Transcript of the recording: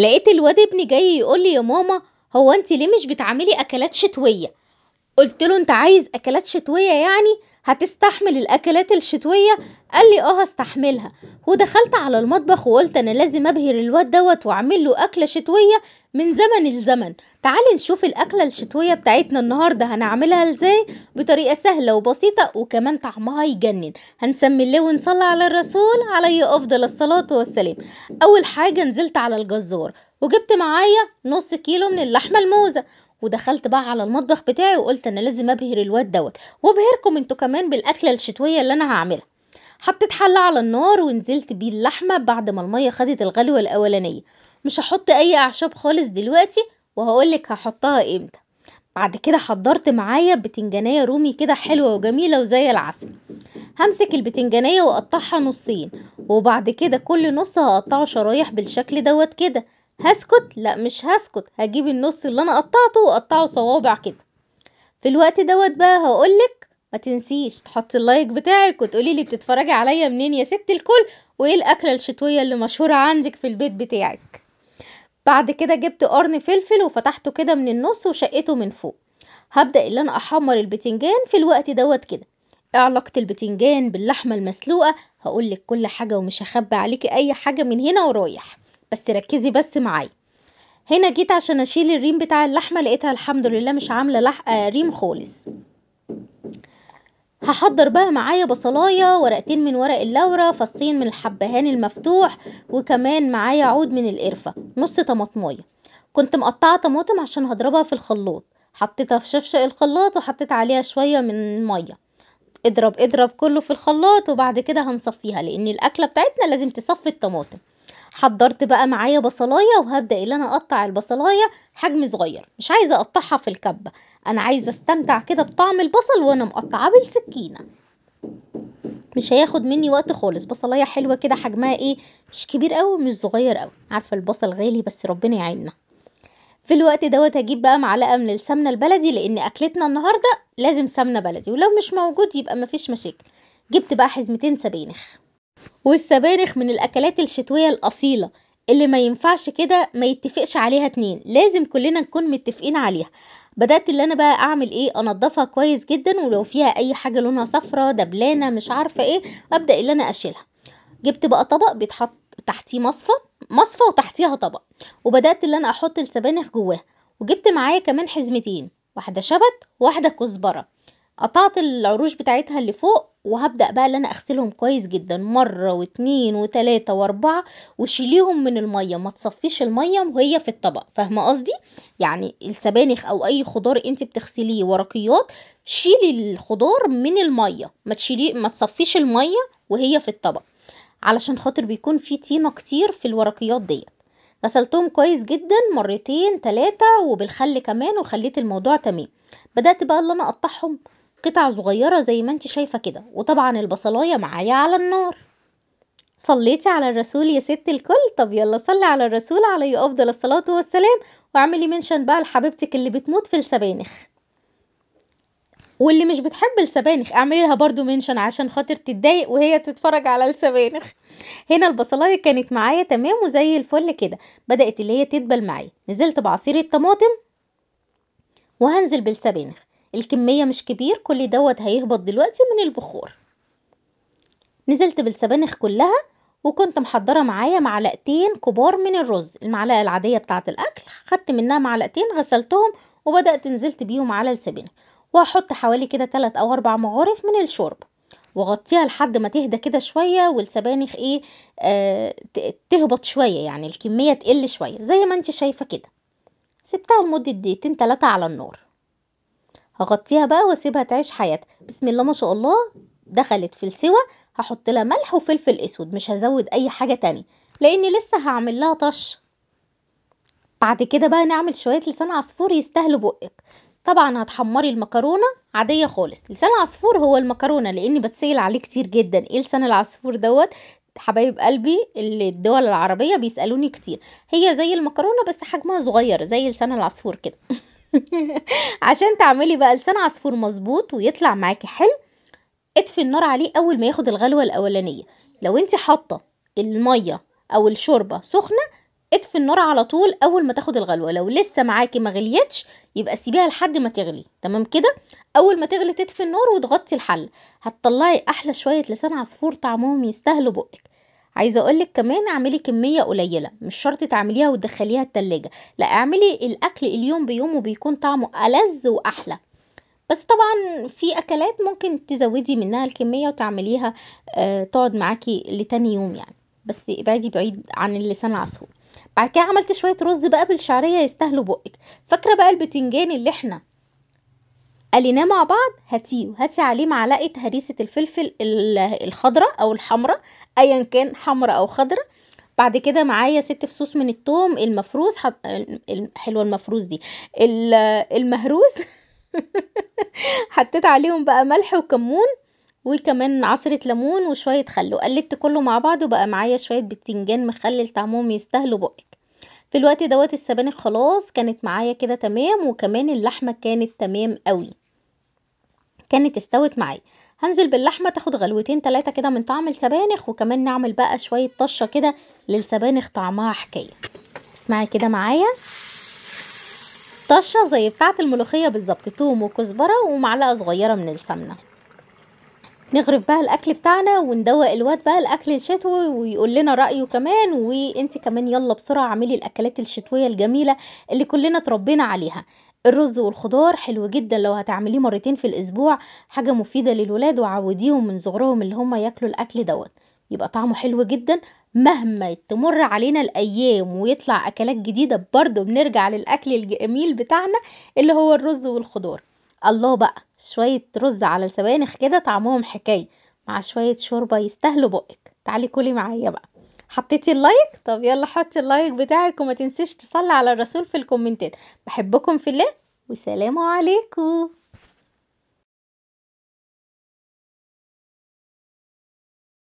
لقيت الواد ابني جاي يقول لي يا ماما هو انت ليه مش بتعملي اكلات شتويه قلت له انت عايز اكلات شتويه يعني هتستحمل الاكلات الشتويه قال لي اه هستحملها ودخلت على المطبخ وقلت انا لازم ابهر الواد دوت واعمل له اكله شتويه من زمن لزمن تعالي نشوف الاكله الشتويه بتاعتنا النهارده هنعملها ازاي بطريقه سهله وبسيطه وكمان طعمها يجنن هنسمي الله ونصلي على الرسول عليه افضل الصلاه والسلام اول حاجه نزلت على الجزار وجبت معايا نص كيلو من اللحمه الموزه ودخلت بقى على المطبخ بتاعي وقلت انا لازم ابهر الواد دوت وابهركم انتوا كمان بالاكله الشتويه اللي انا هعملها حطيت حله على النار ونزلت بيه اللحمه بعد ما الميه خدت الغلوه الاولانيه مش هحط اي اعشاب خالص دلوقتي وهقولك هحطها امتى بعد كده حضرت معايا بتنجانية رومي كده حلوة وجميلة وزي العسل همسك البتنجانية واقطعها نصين وبعد كده كل نص هقطعه شرايح بالشكل دوت كده هسكت لا مش هسكت هجيب النص اللي انا قطعته واقطعه صوابع كده في الوقت دوت بقى هقولك ما تنسيش تحطي اللايك بتاعك وتقولي لي بتتفرجي عليا منين يا ست الكل وايه الاكله الشتويه اللي مشهوره عندك في البيت بتاعك بعد كده جبت قرن فلفل وفتحته كده من النص وشقته من فوق هبدا ان انا احمر البتنجان في الوقت دوت كده ايه علاقه البتنجان باللحمه المسلوقه هقولك كل حاجه ومش هخبي عليكي اي حاجه من هنا ورايح بس ركزي بس معايا هنا جيت عشان اشيل الريم بتاع اللحمه لقيتها الحمد لله مش عامله لح... آه ريم خالص هحضر بقى معايا بصلايه ورقتين من ورق اللورة فصين من الحبهان المفتوح وكمان معايا عود من القرفه نص طماطميه كنت مقطعه طماطم عشان هضربها في الخلاط حطيتها في شفشق الخلاط وحطيت عليها شويه من الميه اضرب اضرب كله في الخلاط وبعد كده هنصفيها لان الاكله بتاعتنا لازم تصفي الطماطم حضرت بقى معايا بصلايه وهبدا ان انا اقطع البصلايه حجم صغير مش عايزه اقطعها في الكبه انا عايزه استمتع كده بطعم البصل وانا مقطعاه بالسكينه مش هياخد مني وقت خالص بصلايه حلوه كده حجمها ايه مش كبير قوي مش صغير قوي عارفه البصل غالي بس ربنا يعيننا في الوقت دوت هجيب بقى معلقه من السمنه البلدي لان اكلتنا النهارده لازم سمنه بلدي ولو مش موجود يبقى مفيش مشاكل جبت بقى حزمتين سبانخ والسبانخ من الأكلات الشتوية الأصيلة اللي ما ينفعش كده ما يتفقش عليها اتنين لازم كلنا نكون متفقين عليها بدأت اللي أنا بقى أعمل إيه أنضفها كويس جدا ولو فيها أي حاجة لونها صفرة دبلانة مش عارفة إيه أبدأ اللي أنا أشيلها جبت بقى طبق بيتحط تحتيه مصفى مصفى وتحتيها طبق وبدأت اللي أنا أحط السبانخ جواها وجبت معايا كمان حزمتين واحدة شبت واحدة كزبرة قطعت العروش بتاعتها اللي فوق وهبدأ بقى ان انا اغسلهم كويس جدا مرة واتنين وتلاتة واربعة وشيليهم من المية ما تصفيش المية وهي في الطبق فاهمة قصدي؟ يعني السبانخ او اي خضار انت بتغسليه ورقيات شيلي الخضار من المية ما تشيلي ما تصفيش المية وهي في الطبق علشان خاطر بيكون في طينة كتير في الورقيات ديت غسلتهم كويس جدا مرتين تلاتة وبالخل كمان وخليت الموضوع تمام بدأت بقى اللي انا اقطعهم قطع صغيرة زي ما انت شايفة كده وطبعا البصلاية معايا على النار صليتي على الرسول يا ست الكل طب يلا صلي على الرسول عليه أفضل الصلاة والسلام واعملي منشن بقى لحبيبتك اللي بتموت في السبانخ واللي مش بتحب السبانخ اعملي لها برضو منشن عشان خاطر تتضايق وهي تتفرج على السبانخ هنا البصلايه كانت معايا تمام وزي الفل كده بدات اللي هي تدبل معايا نزلت بعصير الطماطم وهنزل بالسبانخ الكمية مش كبير كل دوت هيهبط دلوقتي من البخور نزلت بالسبانخ كلها وكنت محضرة معايا معلقتين كبار من الرز المعلقة العادية بتاعة الأكل خدت منها معلقتين غسلتهم وبدأت نزلت بيهم على السبانخ وهحط حوالي كده تلات أو أربع مغارف من الشوربة واغطيها لحد ما تهدى كده شوية والسبانخ ايه آه تهبط شوية يعني الكمية تقل شوية زي ما انت شايفة كده سبتها لمدة دقيقتين تلاتة على النار هغطيها بقى واسيبها تعيش حياتها بسم الله ما شاء الله دخلت في السوى هحط لها ملح وفلفل اسود مش هزود اي حاجه تانية لاني لسه هعمل لها طش بعد كده بقى نعمل شويه لسان عصفور يستاهلوا بقك طبعا هتحمري المكرونه عاديه خالص لسان عصفور هو المكرونه لاني بتسال عليه كتير جدا ايه لسان العصفور دوت حبايب قلبي اللي الدول العربيه بيسالوني كتير هي زي المكرونه بس حجمها صغير زي لسان العصفور كده عشان تعملي بقى لسان عصفور مظبوط ويطلع معاكي حلو اطفي النار عليه اول ما ياخد الغلوه الاولانيه لو انت حاطه الميه او الشوربه سخنه اطفي النار على طول اول ما تاخد الغلوه لو لسه معاكي ما غليتش يبقى سيبيها لحد ما تغلي تمام كده اول ما تغلي تطفي النار وتغطي الحل هتطلعي احلى شويه لسان عصفور طعمهم يستاهلوا بقك عايزه اقولك كمان اعملي كميه قليله مش شرط تعمليها وتدخليها التلاجة لا اعملي الاكل اليوم بيومه بيكون طعمه ألذ واحلى بس طبعا في اكلات ممكن تزودي منها الكميه وتعمليها آه تقعد معاكي لتاني يوم يعني بس ابعدي بعيد عن اللسان العصفور بعد كده عملت شويه رز بقى بالشعريه يستاهلوا بقك فاكره بقى البتنجان اللي احنا قليناه مع بعض هاتيه هاتي عليه معلقه هريسه الفلفل الخضراء او الحمراء ايا كان حمراء او خضراء بعد كده معايا ست فصوص من التوم المفروز حط... حلوه المفروز دي المهروس حطيت عليهم بقى ملح وكمون وكمان عصرة ليمون وشوية خل وقلبت كله مع بعض وبقى معايا شوية بتنجان مخلل طعمهم يستاهلوا بقك في الوقت دوت السبانخ خلاص كانت معايا كده تمام وكمان اللحمة كانت تمام قوي كانت استوت معايا هنزل باللحمه تاخد غلوتين تلاتة كده من طعم السبانخ وكمان نعمل بقى شويه طشه كده للسبانخ طعمها حكايه اسمعي كده معايا طشه زي بتاعه الملوخيه بالظبط توم وكزبره ومعلقه صغيره من السمنه نغرف بقى الاكل بتاعنا وندوق الواد بقى الاكل الشتوي ويقول لنا رايه كمان وانت كمان يلا بسرعه اعملي الاكلات الشتويه الجميله اللي كلنا اتربينا عليها الرز والخضار حلو جدا لو هتعمليه مرتين في الأسبوع حاجة مفيدة للولاد وعوديهم من صغرهم اللي هما ياكلوا الأكل دوت يبقى طعمه حلو جدا مهما تمر علينا الأيام ويطلع أكلات جديدة برضه بنرجع للأكل الجميل بتاعنا اللي هو الرز والخضار الله بقى شوية رز على السبانخ كده طعمهم حكاية مع شوية شوربة يستاهلوا بقك تعالي كلي معايا بقى حطيتي اللايك طب يلا حطي اللايك بتاعك وما تنسيش تصلي على الرسول في الكومنتات بحبكم في الله والسلام عليكم